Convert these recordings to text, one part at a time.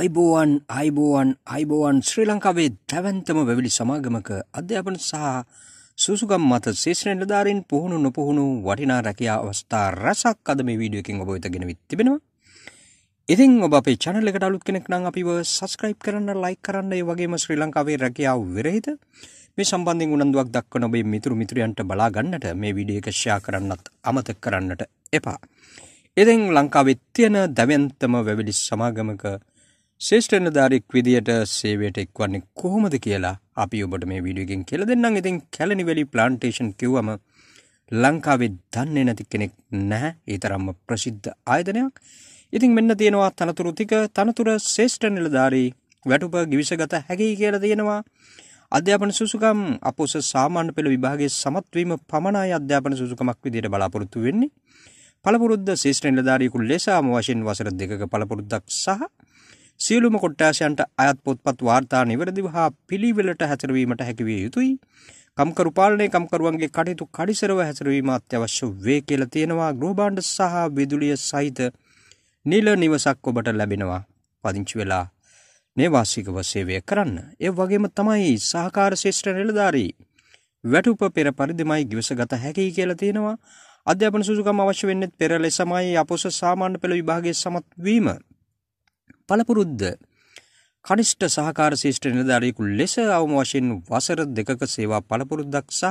අයිබෝවන් අයිබෝවන් අයිබෝවන් ශ්‍රී ලංකාවේ දැවන්තම වැවිලි සමාගමක අධ්‍යාපන සහ සුසුගම් මත ශේෂ්‍රෙන්ඩ ධාරෙන් පුහුණු නොපුහුණු වටිනා රැකයා අවස්ථා රසක් අද මේ වීඩියෝකින් ඔබ වෙතගෙනවිත් තිබෙනවා ඉතින් ඔබ අපේ channel එකට අලුත් කෙනෙක් නම් අපිව subscribe කරන්න like කරන්න ඒ වගේම ශ්‍රී ලංකාවේ රැකියාව විරහිත මේ සම්බන්ධයෙන් උනන්දුවක් දක්වන ඔබේ මිතුරු මිතුරියන්ට බලා ගන්නට මේ වීඩියෝ එක share කරන්නත් අමතක කරන්නට එපා. ඉතින් ලංකාවේ තියෙන දැවැන්තම වැවිලි සමාගමක ශේෂ්ඨනධාරෙක් විදියට සේවයට එක්වන්නේ කොහොමද කියලා අපි ඔබට මේ වීඩියෝගෙන් කියලා දෙන්නම්. ඉතින් කැලණි වැලි ප්ලාන්ටේෂන් කිව්වම ලංකාවේ දන්නේ නැති කෙනෙක් නැහැ. ඒ තරම්ම ප්‍රසිද්ධ ආයතනයක්. ඉතින් මෙන්න තියෙනවා තනතුරු ටික. තනතුර ශේෂ්ඨ නිලධාරී වැටුප ගිවිසගත හැකියි කියලා තියෙනවා. අධ්‍යාපන සුසුකම් අපොස සාමාන්‍ය පෙළ විභාගයේ සමත් වීම පමණයි අධ්‍යාපන සුසුකමක් විදිහට බලාපොරොත්තු වෙන්නේ. පළපුරුද්ද ශේෂ්ඨ නිලධාරියෙකු ලෙස ආම වශයෙන් වසර දෙකක පළපුරුද්දක් සහ සියලුම කොට්ටාශයන්ට අයත් පොත්පත් වාර්තා නිවැරදිව හා පිළිවෙලට හැසිරවීමට හැකිවිය යුතුයි. කම්කරු පාලනය කම්කරුවන්ගේ කටයුතු කඩිසරව හැසිරවීම අත්‍යවශ්‍ය වේ කියලා තියෙනවා. ගෘහභාණ්ඩ සහ විදුලිය සහිත නිල නිවසක් ඔබට ලැබෙනවා. පදිංචි වෙලා මේ වාසිකව සේවය කරන්න. ඒ වගේම තමයි සහකාර ශිෂ්ට නිලධාරී වැටුප පෙර පරිදිමයි ගිවසගත හැකියි කියලා තියෙනවා. අධ්‍යාපන සුසුකම් අවශ්‍ය වෙන්නේ පෙර ලෙසමයි අපොස සාමාන්‍ය පෙළ විභාගයේ සමත් වීම. පළපුරුද්ද. කනිෂ්ඨ සහකාර ශිෂ්ට නිලධාරියෙකු ලෙස අවම වශයෙන් වසර දෙකක සේවා පළපුරුද්දක් සහ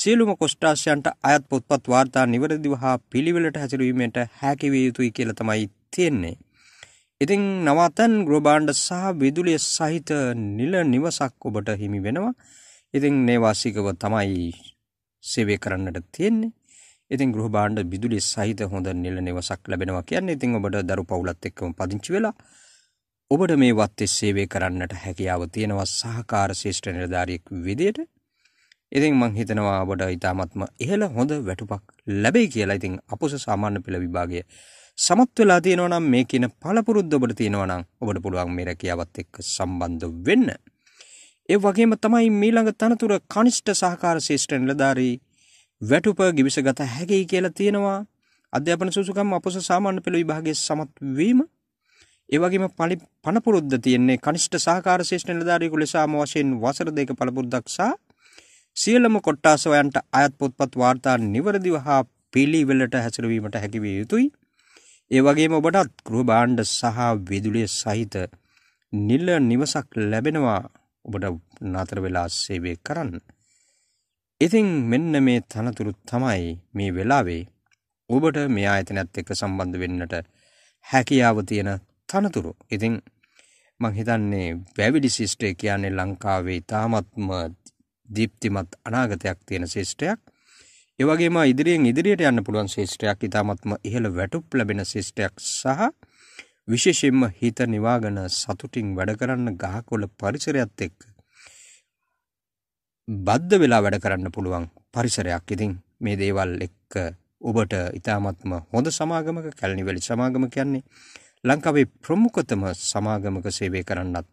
සියලුම කොස්්ටාශයන්ට අයත් පොත්පත් වාර්තා නිවැරදිව හා පිළිවෙලට හැසිරීමට හැකිවිය යුතුයි කියල තමයි තියෙන්නේ. ඉතිං නවතන් ග්‍රෝබාණ්ඩ සහ විදුලිය සහිත නිල නිවසක් ඔබට හිමි වෙනවා. ඉතිං නේවාසිකව තමයි සේවය කරන්නට තියෙන්නේ. ඉතින් ගෘහ භාණ්ඩ විදුලි සහිත හොඳ නිල නිවසක් ලැබෙනවා කියන්නේ ඉතින් ඔබට දරු පවුලත් එක්කම පදිංචි වෙලා ඔබට මේ වත්තේ සේවය කරන්නට හැකියාව තියෙනවා සහකාර ශිෂ්ට නිලධාරියෙක් විදියට. ඉතින් මං හිතනවා ඔබට ඉතාමත්ම ඉහළ හොඳ වැටුපක් ලැබෙයි කියලා. ඉතින් අපොස සාමාන්‍ය පෙළ විභාගය සමත් වෙලා තියෙනවා නම් මේ කියන පළපුරුද්ද ඔබට තියෙනවා නම් ඔබට පුළුවන් මේ රැකියාවත් එක්ක සම්බන්ධ වෙන්න. ඒ වගේම තමයි මීළඟ තනතුර කනිෂ්ඨ සහකාර ශිෂ්ට නිලධාරී වැටුප ගිවිසගත හැකි කියලා තියෙනවා. අධ්‍යාපන සුසුකම් අපොස සාමාන්‍ය පෙළ විභාගයේ සමත් වීම. ඒ වගේම පණපුරුද්ද තියෙන්නේ කනිෂ්ඨ සහකාර ශේෂ්ඨ නිලධාරියෙකු ලෙස ආම වශයෙන් වසර දෙක පළපුරුද්දක් සහ සියලුම කොට්ටාසවයන්ට අයත් පොත්පත් වාර්තා නිවැරදිව හා පිළිවෙලට හැසිරවීමට හැකි විය යුතුයි. ඒ වගේම ඔබටත් ගෘහ භාණ්ඩ සහ විදුලිය සහිත නිල නිවසක් ලැබෙනවා. ඔබට නතර වෙලා සේවය කරන්න. ඉතින් මෙන්න මේ තනතුරු තමයි මේ වෙලාවේ ඔබට මේ ආයතනයත් එක්ක සම්බන්ධ වෙන්නට හැකියාව තියෙන තනතුරු. ඉතින් මං හිතන්නේ වැවිඩි ශිෂ්ටය කියන්නේ ලංකාවේ තාමත්ම දීප්තිමත් අනාගතයක් තියෙන ශිෂ්ටයක්. ඒ වගේම ඉදිරියෙන් ඉදිරියට යන්න පුළුවන් ශිෂ්ටයක්, ඊ타මත්ම ඉහළ වැටුප් ලැබෙන ශිෂ්ටයක් සහ විශේෂයෙන්ම හිත නිවාගෙන සතුටින් වැඩ කරන්න ගහකොළ පරිසරයත් එක්ක බද්ධ වෙලා වැඩ කරන්න පුළුවන් පරිසරයක් ඉතින් මේ දේවල් එක්ක ඔබට ඉතාමත්ම හොඳ සමාගමක කැලණිවැලි සමාගම කියන්නේ ලංකාවේ ප්‍රමුඛතම සමාගමක සේවය කරන්නත්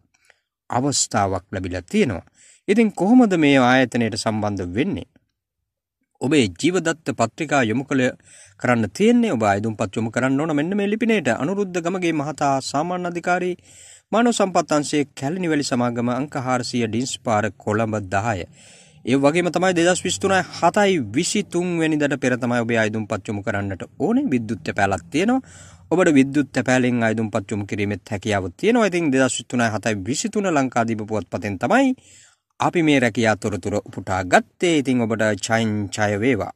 අවස්ථාවක් ලැබිලා තියෙනවා. ඉතින් කොහොමද මේ ආයතනයට සම්බන්ධ වෙන්නේ? ඔබේ ජීවදත්ත පත්‍රිකා යොමු කළ කරන්න තියෙන්නේ ඔබ ආයුධම්පත් යොමු කරන්න ඕන මෙන්න මේ ලිපිනයට අනුරුද්ධ ගමගේ මහතා සාමාන්‍ය අධිකාරී මානව සම්පත්තන්සේ කැලණිවැලි සමාගම අංක 400 ඩින්ස් පාර කොළඹ 10. ඒ වගේම තමයි 2023 7යි 23 වෙනිදාට පෙර තමයි ඔබේ අයදුම්පත් යොමු කරන්නට ඕනේ විද්‍යුත් පැලක් තියෙනවා. ඔබට විද්‍යුත් පැලෙන් අයදුම්පත් යොමු කිරීමෙත් හැකියාව තියෙනවා. ඉතින් 2023 7යි 23 ලංකාදීප පුවත්පතෙන් තමයි අපි මේ රැකියා තොරතුරු උපුටා ගත්තේ. ඉතින් ඔබට චයින් චය වේවා.